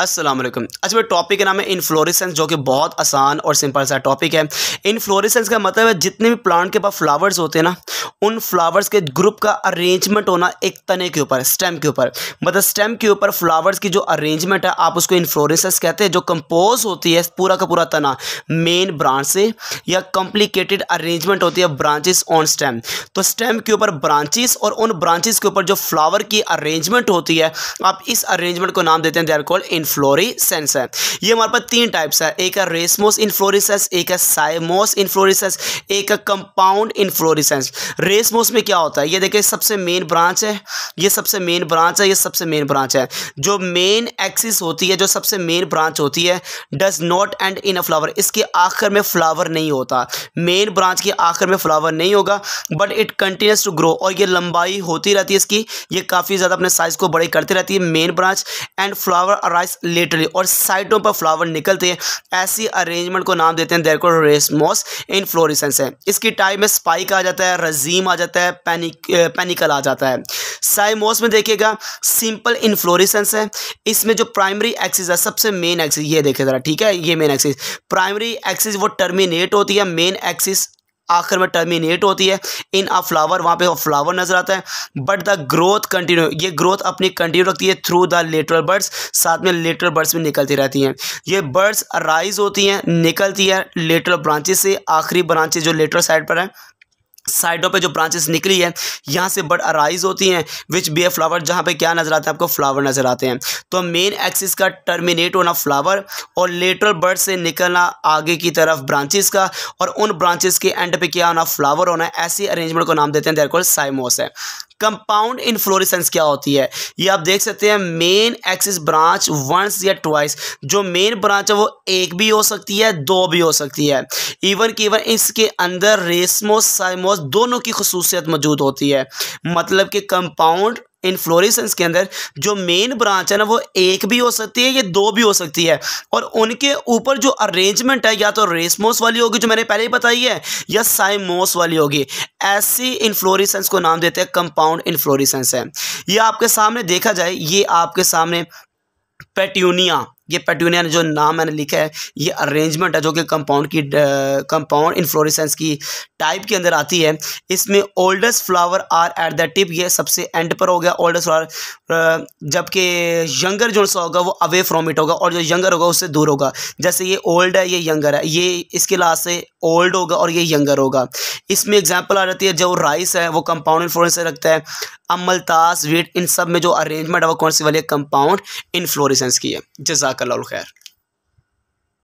असलम अच्छा भाई टॉपिक का नाम है इन्फ्लोरिसेंस जो कि बहुत आसान और सिंपल सा टॉपिक है इन्फ्लोरिसेंस का मतलब है जितने भी प्लांट के पास फ्लावर्स होते हैं ना उन फ्लावर्स के ग्रुप का अरेंजमेंट होना एक तने के ऊपर स्टेम के ऊपर मतलब स्टेम के ऊपर फ्लावर्स की जो अरेंजमेंट है आप उसको इन्फ्लोरिसेंस कहते हैं जो कंपोज होती है पूरा का पूरा तना मेन ब्रांच से या कॉम्प्लिकेटेड अरेंजमेंट होती है ब्रांचेस ऑन स्टेम तो स्टेम के ऊपर ब्रांचेस और उन ब्रांचेस के ऊपर जो फ्लावर की अरेंजमेंट होती है आप इस अरेंजमेंट को नाम देते हैं दे आर कॉल्ड इनफ्लोरिसेंस है ये हमारे पास तीन टाइप्स है एक है रेसमोस इनफ्लोरिसेंस एक है साइमोस इनफ्लोरिसेंस एक है कंपाउंड इनफ्लोरिसेंस रेसमोस में क्या होता है ये देखिए सबसे मेन ब्रांच है ये सबसे मेन ब्रांच है ये सबसे मेन ब्रांच है जो मेन एक्सिस होती है जो सबसे मेन ब्रांच होती है does not end in a flower इसके आखिर में फ्लावर नहीं होता मेन ब्रांच के आखिर में फ्लावर नहीं होगा but it continues to grow और ये लंबाई होती रहती है इसकी ये काफ़ी ज़्यादा अपने साइज़ को बड़े करती रहती है main branch and flower arise laterally और साइडों पर फ्लावर निकलते हैं ऐसी अरेंजमेंट को नाम देते हैं देरको रेसमोस इन फ्लोरिसेंस है इसकी टाइप में स्पाइक आ जाता है रजीम आ जाता है पैनिक पैनिकल आ जाता है साइमोस में देखिएगा सिंपल इन्फ्लोरिसेंस है इसमें जो प्राइमरी एक्सिस है सबसे मेन एक्सिस ये देखे ज़रा ठीक है ये मेन एक्सिस प्राइमरी एक्सिस वो टर्मिनेट होती है मेन एक्सिस आखिर में टर्मिनेट होती है इन अ फ्लावर वहाँ पे फ्लावर नज़र आता है बट द ग्रोथ कंटिन्यू ये ग्रोथ अपनी कंटिन्यू रखती है थ्रू द लेटरल बर्ड्स साथ में लेटरल बर्ड्स भी निकलती रहती हैं ये बर्ड्स राइज होती हैं निकलती है लेटरल ब्रांचेज से आखिरी ब्रांचेज जो लेटरल साइड पर हैं साइडों पे जो ब्रांचेस निकली है यहाँ से बड अराइज होती हैं विच बी ए फ्लावर जहाँ पे क्या नज़र आते हैं आपको फ्लावर नज़र आते हैं तो मेन एक्सिस का टर्मिनेट होना फ्लावर और लेटरल बर्ड से निकलना आगे की तरफ ब्रांचेस का और उन ब्रांचेस के एंड पे क्या होना फ्लावर होना ऐसी अरेंजमेंट को नाम देते हैं देर साइमोस है कंपाउंड इनफ्लोरेसेंस क्या होती है ये आप देख सकते हैं मेन एक्सिस ब्रांच वंस या ट्वाइस जो मेन ब्रांच है वो एक भी हो सकती है दो भी हो सकती है इवन कि इवन इसके अंदर रेसमोस साइमोस दोनों की खसूसियत मौजूद होती है मतलब कि कंपाउंड इन्फ्लोरिसेंस के अंदर जो मेन ब्रांच है ना वो एक भी हो सकती है या दो भी हो सकती है और उनके ऊपर जो अरेंजमेंट है या तो रेसमोस वाली होगी जो मैंने पहले ही बताई है या साइमोस वाली होगी ऐसी इन्फ्लोरिसेंस को नाम देते हैं कंपाउंड इन्फ्लोरिसेंस है ये आपके सामने देखा जाए ये आपके सामने पेट्यूनिया ये पेटूनिया जो नाम मैंने लिखा है ये अरेंजमेंट है जो कि कंपाउंड की कंपाउंड फ्लोरिसेंस की टाइप के अंदर आती है इसमें oldest flower are at the tip ये सबसे एंड पर हो गया ओल्डेस्ट फ्लावर जबकि यंगर जो सा होगा वो अवे फ्रॉम इट होगा और जो यंगर होगा उससे दूर होगा जैसे ये ओल्ड है ये यंगर है ये इसके लास्ट से ओल्ड होगा और ये यंगर होगा इसमें एग्जाम्पल आ जाती है जो राइस है वो कंपाउंड इन्फ्लोरेंस रखता है अमलतास वीट इन सब में जो अरेंजमेंट है वो कौन सी वाली है कंपाउंड फ्लोरिसेंस की है जजाक a la luz